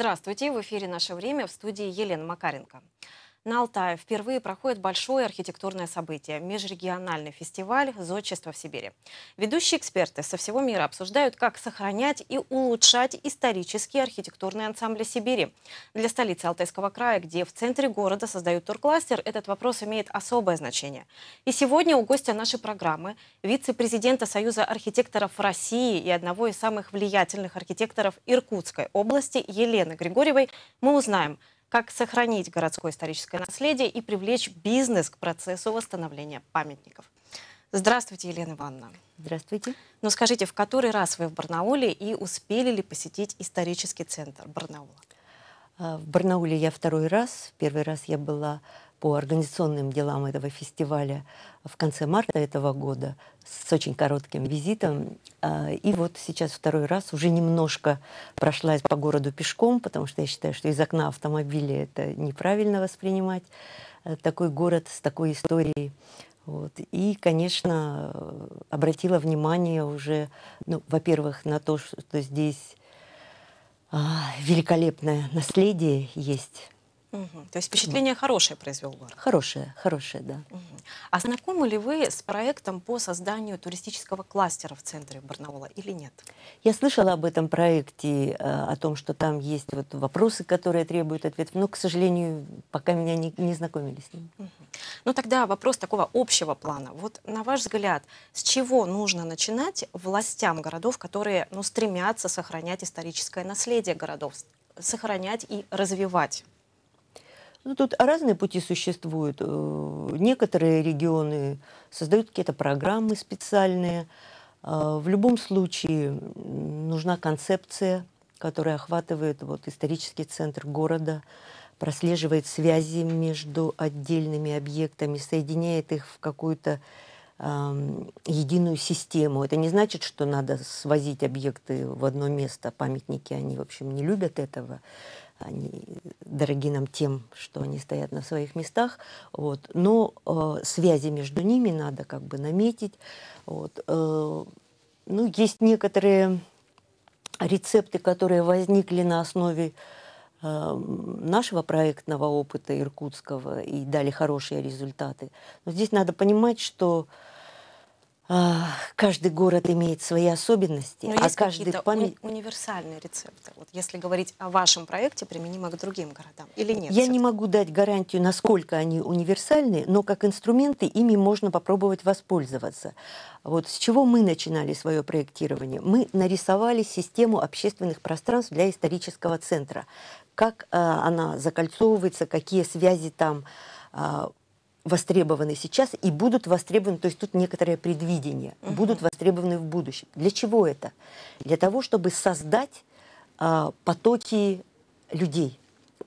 Здравствуйте, в эфире «Наше время» в студии Елена Макаренко. На Алтае впервые проходит большое архитектурное событие – межрегиональный фестиваль «Зодчество в Сибири». Ведущие эксперты со всего мира обсуждают, как сохранять и улучшать исторические архитектурные ансамбли Сибири. Для столицы Алтайского края, где в центре города создают туркластер, этот вопрос имеет особое значение. И сегодня у гостя нашей программы вице-президента Союза архитекторов России и одного из самых влиятельных архитекторов Иркутской области Елены Григорьевой мы узнаем – как сохранить городское историческое наследие и привлечь бизнес к процессу восстановления памятников. Здравствуйте, Елена Ивановна. Здравствуйте. Ну скажите, в который раз вы в Барнауле и успели ли посетить исторический центр Барнаула? А, в Барнауле я второй раз. Первый раз я была по организационным делам этого фестиваля в конце марта этого года с очень коротким визитом. А, и вот сейчас второй раз уже немножко прошлась по городу пешком, потому что я считаю, что из окна автомобиля это неправильно воспринимать э, такой город с такой историей. Вот. И, конечно, э, обратила внимание уже, ну, во-первых, на то, что здесь а, великолепное наследие есть Угу. То есть впечатление хорошее произвел город? Хорошее, хорошее, да. Угу. А знакомы ли вы с проектом по созданию туристического кластера в центре Барнаула или нет? Я слышала об этом проекте, э, о том, что там есть вот вопросы, которые требуют ответов, но, к сожалению, пока меня не, не знакомили с ним. Угу. Ну тогда вопрос такого общего плана. Вот на ваш взгляд, с чего нужно начинать властям городов, которые ну, стремятся сохранять историческое наследие городов, сохранять и развивать? Ну, тут разные пути существуют. Э, некоторые регионы создают какие-то программы специальные. Э, в любом случае нужна концепция, которая охватывает вот, исторический центр города, прослеживает связи между отдельными объектами, соединяет их в какую-то э, единую систему. Это не значит, что надо свозить объекты в одно место, памятники, они, в общем, не любят этого они дороги нам тем, что они стоят на своих местах, вот. но э, связи между ними надо как бы наметить. Вот. Э, ну, есть некоторые рецепты, которые возникли на основе э, нашего проектного опыта иркутского и дали хорошие результаты. Но здесь надо понимать, что э, Каждый город имеет свои особенности, Но а есть каждый память... уни универсальные рецепты. Вот если говорить о вашем проекте, применимо к другим городам или нет? Я не могу дать гарантию, насколько они универсальны, но как инструменты ими можно попробовать воспользоваться. Вот с чего мы начинали свое проектирование? Мы нарисовали систему общественных пространств для исторического центра. Как э, она закольцовывается, какие связи там э, востребованы сейчас и будут востребованы, то есть тут некоторое предвидение, угу. будут востребованы в будущем. Для чего это? Для того, чтобы создать э, потоки людей,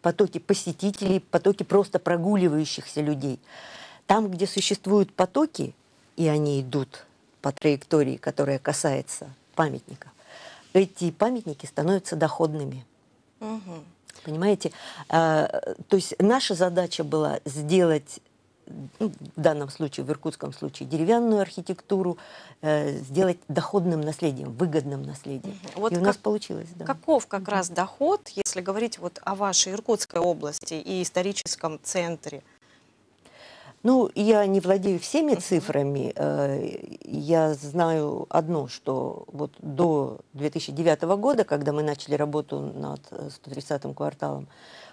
потоки посетителей, потоки просто прогуливающихся людей. Там, где существуют потоки, и они идут по траектории, которая касается памятников, эти памятники становятся доходными. Угу. Понимаете? Э, то есть наша задача была сделать ну, в данном случае, в иркутском случае, деревянную архитектуру э, сделать доходным наследием, выгодным наследием. Угу. Вот и у как, нас получилось. Да. Каков как угу. раз доход, если говорить вот о вашей Иркутской области и историческом центре? Ну, я не владею всеми цифрами. Э, я знаю одно, что вот до 2009 года, когда мы начали работу над 130-м э, кварталом,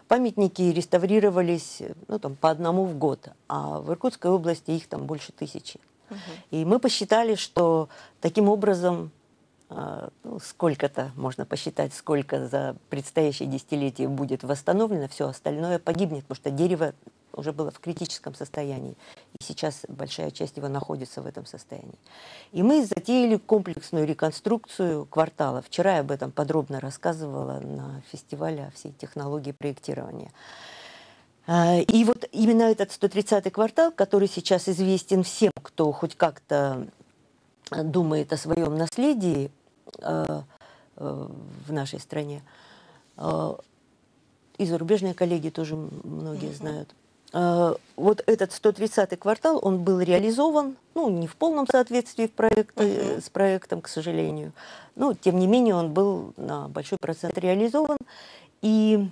памятники реставрировались ну, там, по одному в год, а в Иркутской области их там больше тысячи. Угу. И мы посчитали, что таким образом э, ну, сколько-то, можно посчитать, сколько за предстоящее десятилетие будет восстановлено, все остальное погибнет, потому что дерево уже было в критическом состоянии. И сейчас большая часть его находится в этом состоянии. И мы затеяли комплексную реконструкцию квартала. Вчера я об этом подробно рассказывала на фестивале о всей технологии проектирования. А, и вот именно этот 130-й квартал, который сейчас известен всем, кто хоть как-то думает о своем наследии а, а, в нашей стране, и зарубежные коллеги тоже многие знают. Э, вот этот 130-й квартал, он был реализован, ну, не в полном соответствии в проекта, угу. Mm э, с проектом, к сожалению. Но, тем не менее, он был на большой процент реализован. И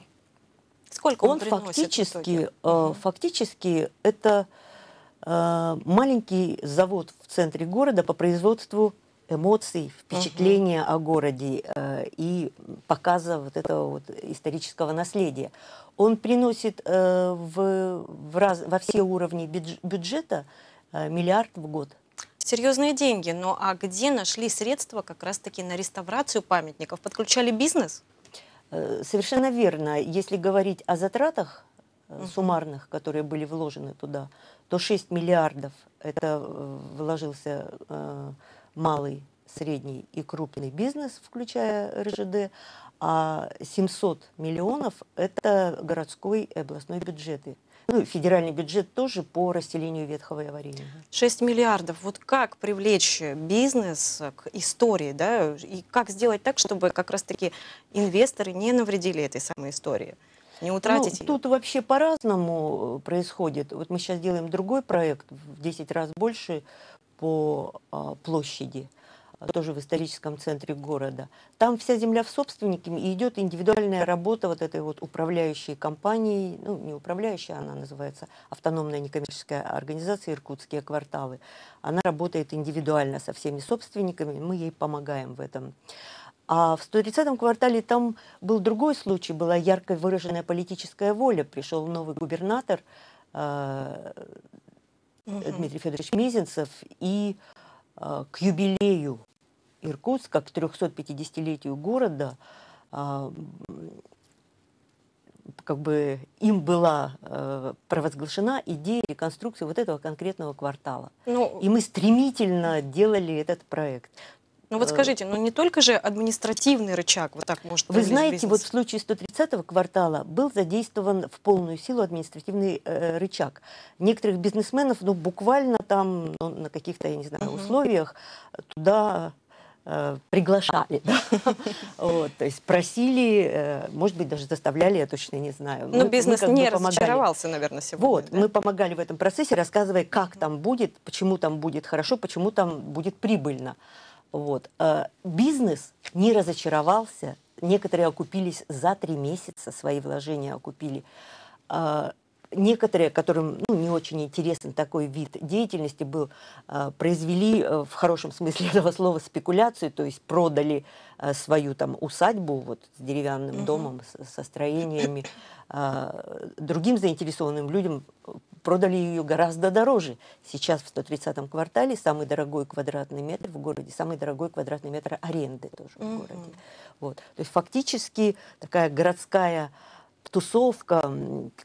Сколько он, он фактически, э, фактически это э, маленький завод в центре города по производству эмоций, впечатления угу. о городе э, и показа вот этого вот исторического наследия. Он приносит э, в, в раз, во все уровни бюджета э, миллиард в год. Серьезные деньги, но ну, а где нашли средства как раз-таки на реставрацию памятников? Подключали бизнес? Э, совершенно верно. Если говорить о затратах угу. суммарных, которые были вложены туда, то 6 миллиардов это э, вложился... Э, малый, средний и крупный бизнес, включая РЖД, а 700 миллионов – это городской и областной бюджеты. Ну, федеральный бюджет тоже по расселению ветхого и аварийного. 6 миллиардов. Вот как привлечь бизнес к истории, да, и как сделать так, чтобы как раз-таки инвесторы не навредили этой самой истории? Не ну, утратить ну, Тут вообще по-разному э, происходит. Вот мы сейчас делаем другой проект в 10 раз больше по а, площади э, тоже в историческом центре города. Там вся земля в собственнике, и идет индивидуальная работа вот этой вот управляющей компании, ну, не управляющая она называется, автономная некоммерческая организация «Иркутские кварталы». Она работает индивидуально со всеми собственниками, мы ей помогаем в этом. А в 130-м квартале там был другой случай, была ярко выраженная политическая воля. Пришел новый губернатор э, Дмитрий Федорович Мизинцев, и э, к юбилею Иркутска, к 350-летию города, э, как бы им была э, провозглашена идея реконструкции вот этого конкретного квартала. Ну, и мы стремительно делали этот проект. Ну вот э, скажите, ну не только же административный рычаг вот так может... Вы знаете, бизнес. вот в случае 130-го квартала был задействован в полную силу административный э, рычаг. Некоторых бизнесменов, ну буквально там ну, на каких-то, я не знаю, условиях туда э, приглашали, то есть просили, э, может быть, даже заставляли, я точно не знаю. Но ну, бизнес не разочаровался, наверное, сегодня. Вот, мы помогали в этом процессе, рассказывая, как там будет, почему там будет хорошо, почему там будет прибыльно. Вот. А, бизнес не разочаровался. Некоторые окупились за три месяца, свои вложения окупили. А, некоторые, которым ну, не очень интересен такой вид деятельности был, э, произвели э, в хорошем смысле этого слова спекуляцию, то есть продали э, свою там усадьбу вот с деревянным угу. домом, со строениями другим заинтересованным людям продали ее гораздо дороже. Сейчас в 130-м квартале самый дорогой квадратный метр в городе, самый дорогой квадратный метр аренды тоже угу. в городе. Вот. То есть фактически такая городская тусовка,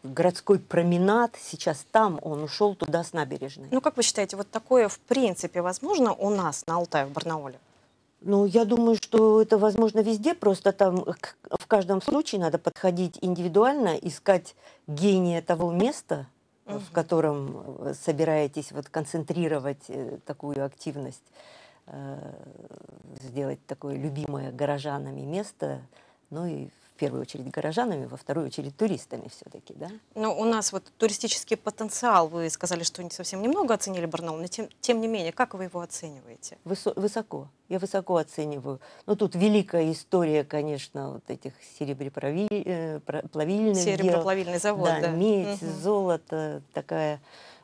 городской променад, сейчас там, он ушел туда с набережной. Ну, как вы считаете, вот такое, в принципе, возможно у нас на Алтае, в Барнауле? Ну, я думаю, что это возможно везде, просто там в каждом случае надо подходить индивидуально, искать гения того места, э, в котором э, собираетесь вот концентрировать э, такую активность, сделать такое любимое горожанами место, ну и в первую очередь горожанами, во вторую очередь туристами все-таки, да? Ну, у нас вот туристический потенциал, вы сказали, что не совсем немного оценили Барнаул, но тем, тем не менее, как вы его оцениваете? Высо высоко, я высоко оцениваю. Ну, тут великая история, конечно, вот этих сереброплавильных э, Сереброплавильный дел. завод, да. да. медь, угу. золото, такая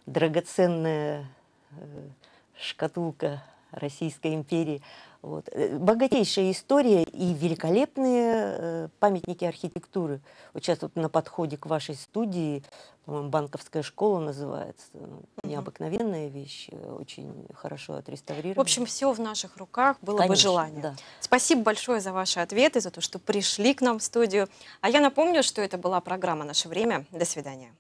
драгоценная э, шкатулка Российской империи. Вот. Э, богатейшая история и великолепные э, памятники архитектуры. Вот сейчас вот на подходе к вашей студии, по-моему, банковская школа называется. Ну, необыкновенная вещь, э, очень хорошо отреставрирована. В общем, все в наших руках, было Конечно, бы желание. Да. Спасибо большое за ваши ответы, за то, что пришли к нам в студию. А я напомню, что это была программа «Наше время». До свидания.